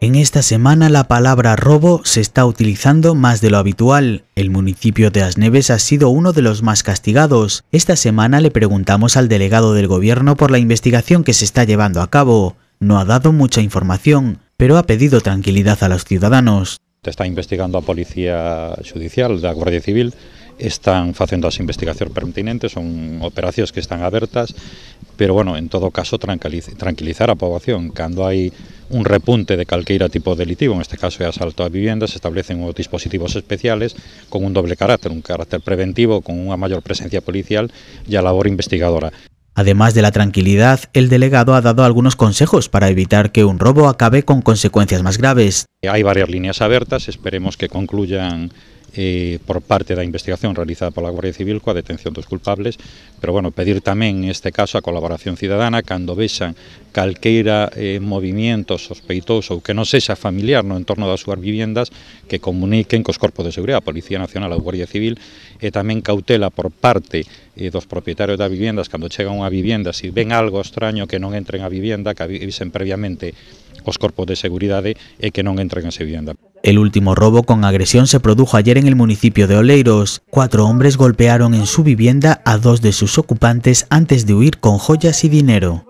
En esta semana la palabra robo se está utilizando más de lo habitual. El municipio de Asneves ha sido uno de los más castigados. Esta semana le preguntamos al delegado del gobierno por la investigación que se está llevando a cabo. No ha dado mucha información, pero ha pedido tranquilidad a los ciudadanos. Está investigando a Policía Judicial la Guardia Civil, están haciendo las investigaciones pertinentes, son operaciones que están abiertas. pero bueno, en todo caso tranquilizar a población. Cuando hay un repunte de calqueira tipo delitivo, en este caso de asalto a viviendas... se establecen unos dispositivos especiales con un doble carácter, un carácter preventivo con una mayor presencia policial ...y e a labor investigadora. Además de la tranquilidad, el delegado ha dado algunos consejos para evitar que un robo acabe con consecuencias más graves. Hay varias líneas abiertas, esperemos que concluyan eh, por parte da investigación realizada pola Guardia Civil coa detención dos culpables, pero bueno, pedir tamén neste caso a colaboración cidadana cando vexan calqueira eh, movimiento sospeitoso ou que non sexa familiar no entorno das súas viviendas que comuniquen cos corpos de seguridade, a Policía Nacional ou Guardia Civil e tamén cautela por parte eh, dos propietarios das viviendas cando chegan a unha vivienda, se ven algo extraño que non entren a vivienda, que avisen previamente Los de seguridad e que no entren en vivienda. El último robo con agresión se produjo ayer en el municipio de Oleiros. Cuatro hombres golpearon en su vivienda a dos de sus ocupantes antes de huir con joyas y dinero.